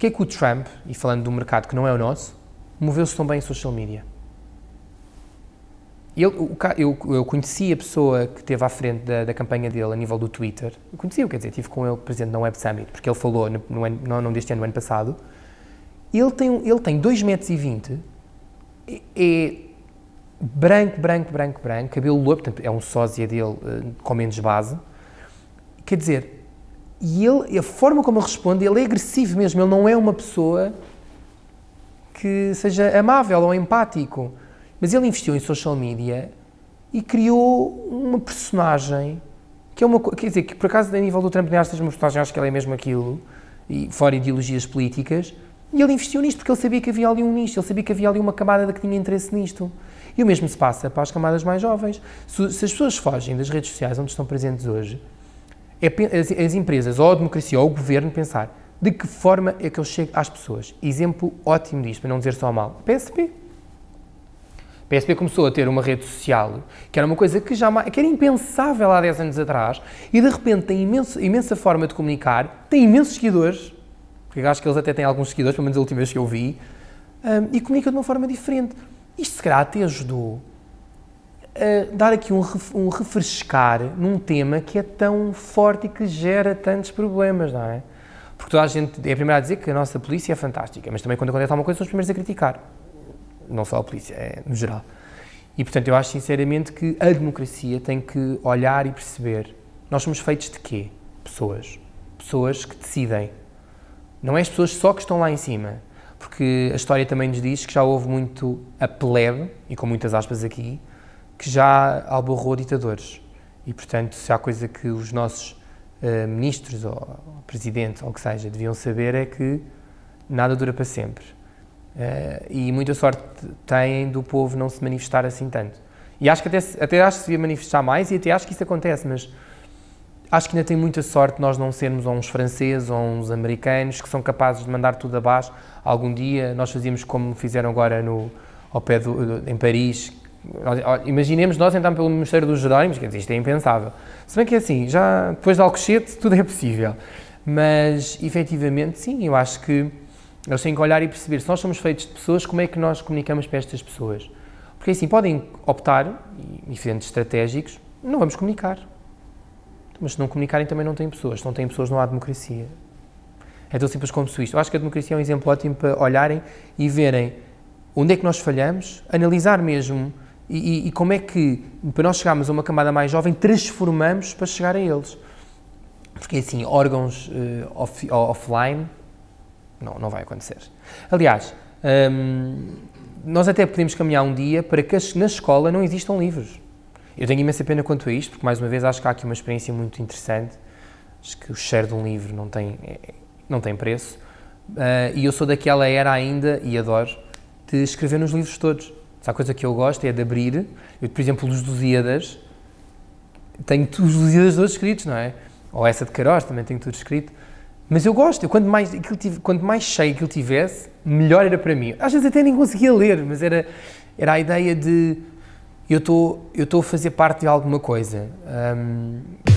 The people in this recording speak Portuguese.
Porquê que o Trump, e falando do mercado que não é o nosso, moveu-se tão bem em social media? Ele, eu, eu conheci a pessoa que esteve à frente da, da campanha dele a nível do Twitter. Eu conheci-o, quer dizer, estive com ele presente na Web Summit, porque ele falou, no, no, no, não deste ano, no ano passado. Ele tem, ele tem 2,20 metros, e 20, é, é branco, branco, branco, branco, cabelo louro, portanto é um sósia dele eh, com menos base. Quer dizer, e ele, a forma como ele responde, ele é agressivo mesmo, ele não é uma pessoa que seja amável ou empático. Mas ele investiu em social media e criou uma personagem que é uma quer dizer, que por acaso, a nível do Trump, nem achas uma personagem, acho que ela é mesmo aquilo, e fora ideologias políticas, e ele investiu nisto porque ele sabia que havia ali um nicho, ele sabia que havia ali uma camada que tinha interesse nisto. E o mesmo se passa para as camadas mais jovens. Se, se as pessoas fogem das redes sociais onde estão presentes hoje, é as, empresas, ou a democracia, ou o governo pensar de que forma é que eu chego às pessoas. Exemplo ótimo disto, para não dizer só mal, PSP. PSP começou a ter uma rede social, que era uma coisa que, jamais, que era impensável há 10 anos atrás, e de repente tem imenso, imensa forma de comunicar, tem imensos seguidores, porque acho que eles até têm alguns seguidores, pelo menos as últimas que eu vi, um, e comunica de uma forma diferente. Isto, se calhar, até ajudou uh, dar aqui um, um refrescar num tema que é tão forte e que gera tantos problemas, não é? Porque toda a gente é a primeira a dizer que a nossa polícia é fantástica, mas também quando acontece alguma coisa são os primeiros a criticar. Não só a polícia, é no geral. E portanto eu acho sinceramente que a democracia tem que olhar e perceber nós somos feitos de quê? Pessoas. Pessoas que decidem. Não é as pessoas só que estão lá em cima. Porque a história também nos diz que já houve muito a plebe, e com muitas aspas aqui, que já alborrou ditadores. E, portanto, se há coisa que os nossos uh, ministros, ou, presidente, ou o que seja, deviam saber é que nada dura para sempre. Uh, e muita sorte têm do povo não se manifestar assim tanto. E acho que até, até acho que se devia manifestar mais e até acho que isso acontece, mas acho que ainda tem muita sorte nós não sermos ou uns franceses ou uns americanos que são capazes de mandar tudo abaixo algum dia. Nós fazíamos como fizeram agora no, ao pé do, em Paris, Imaginemos nós entrarmos pelo Ministério dos Jerónimos, que isto é impensável. Se bem que é assim, já depois de Alcochete tudo é possível. Mas, efetivamente, sim, eu acho que eles têm que olhar e perceber se nós somos feitos de pessoas, como é que nós comunicamos para estas pessoas. Porque assim, podem optar, e diferentes estratégicos, não vamos comunicar. Mas se não comunicarem também não têm pessoas. Se não têm pessoas não há democracia. É tão simples como isso. Eu acho que a democracia é um exemplo ótimo para olharem e verem onde é que nós falhamos, analisar mesmo e, e, como é que, para nós chegarmos a uma camada mais jovem, transformamos para chegar a eles? Porque assim, órgãos uh, eh, off, offline não, não vai acontecer. Aliás, hum, nós até podemos caminhar um dia para que na escola não existam livros. Eu tenho imensa pena quanto a isto, porque mais uma vez acho que há aqui uma experiência muito interessante. Acho que o cheiro de um livro não tem, é, não tem preço. Uh, e eu sou daquela era ainda, e adoro, de escrever nos livros todos. Se há coisa que eu gosto é de abrir, eu, por exemplo, os Lusíadas, tenho os Lusíadas todos escritos, não é? Ou essa de Queiroz, também tenho tudo escrito. Mas eu gosto, eu, quanto, mais, aquilo, quanto mais cheio aquilo tivesse, melhor era para mim. Às vezes até nem conseguia ler, mas era, era a ideia de eu estou eu estou a fazer parte de alguma coisa. Um,